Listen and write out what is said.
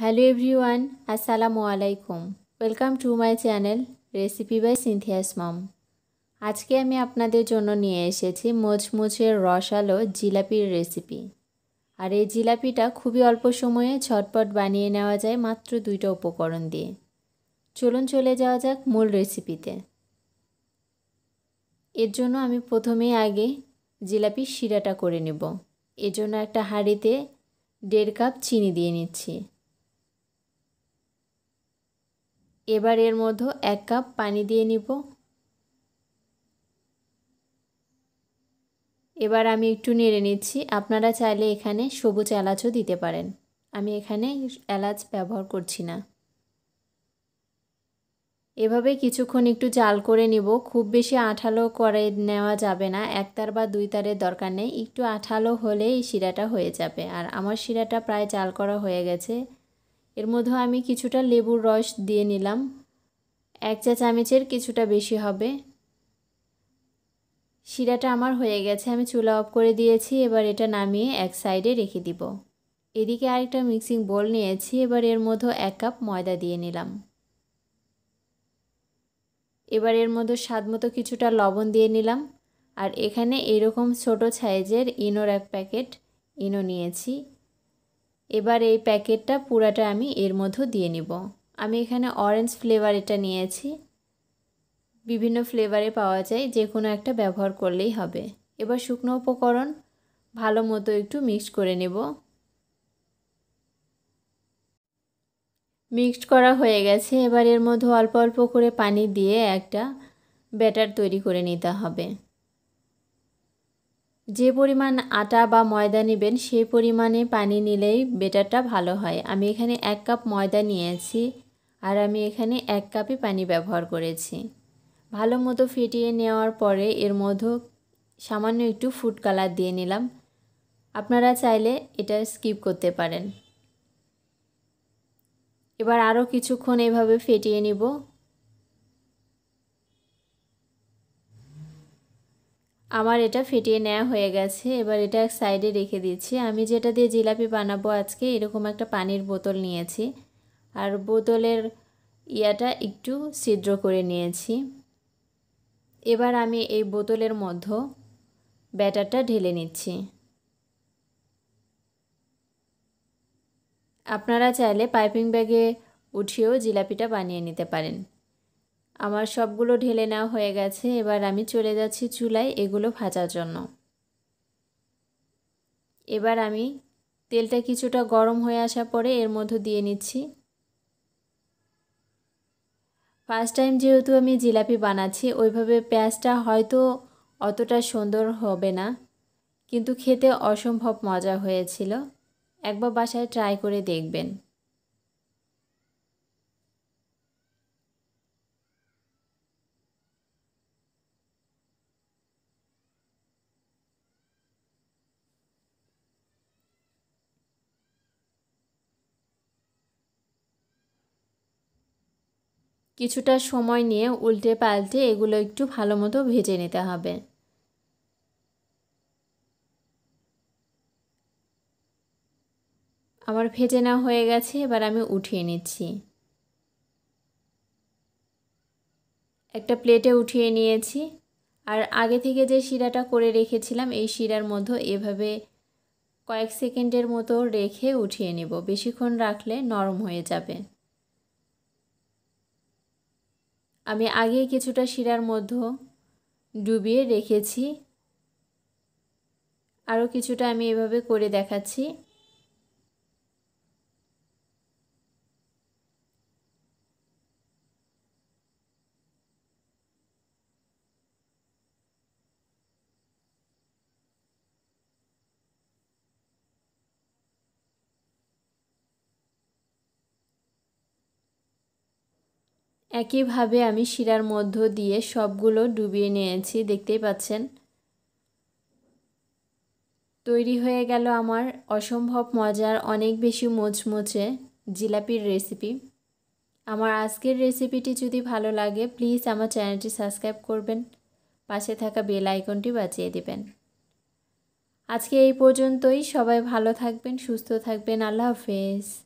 hello everyone আসসালামু আলাইকুম welcome to my channel recipe by Cynthia's mom আজকে আমি আপনাদের জন্য নিয়ে এসেছি মোচমুচের রসালো জিলাপির রেসিপি আর এই জিলাপিটা খুবই অল্প সময়ে ছটপট বানিয়ে নেওয়া যায় মাত্র দুইটা উপকরণ দিয়ে চলুন চলে যাওয়া যাক মূল রেসিপিতে এর জন্য আমি প্রথমে আগে জিলাপি শিরাটা করে নেব এজন্য একটা হাঁড়িতে দেড় কাপ চিনি দিয়ে নিচ্ছি এবার এর মধ্যে এক কাপ পানি দিয়ে নিব এবার আমি একটু নেড়ে নিচ্ছি আপনারা চাইলে এখানে সবুজ এলাচও দিতে পারেন আমি এখানে এলাচ ব্যবহার করছি না এভাবে কিছুক্ষণ একটু জাল করে নিব খুব বেশি আঠালো করে নেওয়া যাবে না এক তার বা দুই তারের দরকার নেই একটু আঠালো হলেই শিরাটা হয়ে যাবে আর আমার শিরাটা প্রায় জাল করা হয়ে গেছে এর মধ্যে আমি কিছুটা লেবুর রস দিয়ে নিলাম এক চা চামচের কিছুটা বেশি হবে শিরাটা আমার হয়ে গেছে আমি চুলা অফ করে দিয়েছি এবার এটা নামিয়ে এক সাইডে রেখে দিব এদিকে আরেকটা মিক্সিং বোল নিয়েছি এবার এর মধ্যে এক কাপ ময়দা দিয়ে নিলাম এবার এর মধ্যে স্বাদ মতো কিছুটা লবণ দিয়ে নিলাম আর এখানে এরকম ছোট সাইজের ইনোর এক প্যাকেট ইনো নিয়েছি এবার এই প্যাকেটটা পুরাটা আমি এর মধ্যে দিয়ে নিব আমি এখানে অরেঞ্জ ফ্লেভার এটা নিয়েছি বিভিন্ন ফ্লেভারে পাওয়া যায় যে কোনো একটা ব্যবহার করলেই হবে এবার শুকনো উপকরণ ভালো মতো একটু মিক্স করে নেব মিক্সড করা হয়ে গেছে এবার এর মধ্যে অল্প অল্প করে পানি দিয়ে একটা ব্যাটার তৈরি করে নিতে হবে যে পরিমাণ আটা বা ময়দা নেবেন সেই পরিমাণে পানি নিলেই বেটারটা ভালো হয় আমি এখানে এক কাপ ময়দা নিয়েছি আর আমি এখানে এক কাপই পানি ব্যবহার করেছি ভালো মতো ফেটিয়ে নেওয়ার পরে এর মধ্যে সামান্য একটু ফুড কালার দিয়ে নিলাম আপনারা চাইলে এটা স্কিপ করতে পারেন এবার আরও কিছুক্ষণ এভাবে ফেটিয়ে নিব আমার এটা ফেটিয়ে নেওয়া হয়ে গেছে এবার এটা এক সাইডে রেখে দিচ্ছি আমি যেটা দিয়ে জিলাপি বানাবো আজকে এরকম একটা পানির বোতল নিয়েছি আর বোতলের ইয়াটা একটু ছিদ্র করে নিয়েছি এবার আমি এই বোতলের মধ্য ব্যাটারটা ঢেলে নিচ্ছি আপনারা চাইলে পাইপিং ব্যাগে উঠিয়েও জিলাপিটা বানিয়ে নিতে পারেন আমার সবগুলো ঢেলে নেওয়া হয়ে গেছে এবার আমি চলে যাচ্ছি চুলায় এগুলো ভাজার জন্য এবার আমি তেলটা কিছুটা গরম হয়ে আসা পরে এর মধ্যে দিয়ে নিচ্ছি ফার্স্ট টাইম যেহেতু আমি জিলাপি বানাচ্ছি ওইভাবে পেঁয়াজটা হয়তো অতটা সুন্দর হবে না কিন্তু খেতে অসম্ভব মজা হয়েছিল একবার বাসায় ট্রাই করে দেখবেন কিছুটা সময় নিয়ে উল্টে পাল্টে এগুলো একটু ভালো মতো ভেজে নিতে হবে আমার ভেজে না হয়ে গেছে এবার আমি উঠিয়ে নিচ্ছি একটা প্লেটে উঠিয়ে নিয়েছি আর আগে থেকে যে শিরাটা করে রেখেছিলাম এই শিরার মধ্যে এভাবে কয়েক সেকেন্ডের মতো রেখে উঠিয়ে নেব বেশিক্ষণ রাখলে নরম হয়ে যাবে আমি আগে কিছুটা শিরার মধ্যে ডুবিয়ে রেখেছি আরও কিছুটা আমি এভাবে করে দেখাচ্ছি একইভাবে আমি শিরার মধ্য দিয়ে সবগুলো ডুবিয়ে নিয়েছি দেখতেই পাচ্ছেন তৈরি হয়ে গেল আমার অসম্ভব মজার অনেক বেশি মোচমোচে জিলাপির রেসিপি আমার আজকের রেসিপিটি যদি ভালো লাগে প্লিজ আমার চ্যানেলটি সাবস্ক্রাইব করবেন পাশে থাকা বেল আইকনটি বাজিয়ে দেবেন আজকে এই পর্যন্তই সবাই ভালো থাকবেন সুস্থ থাকবেন আল্লাহ হাফেজ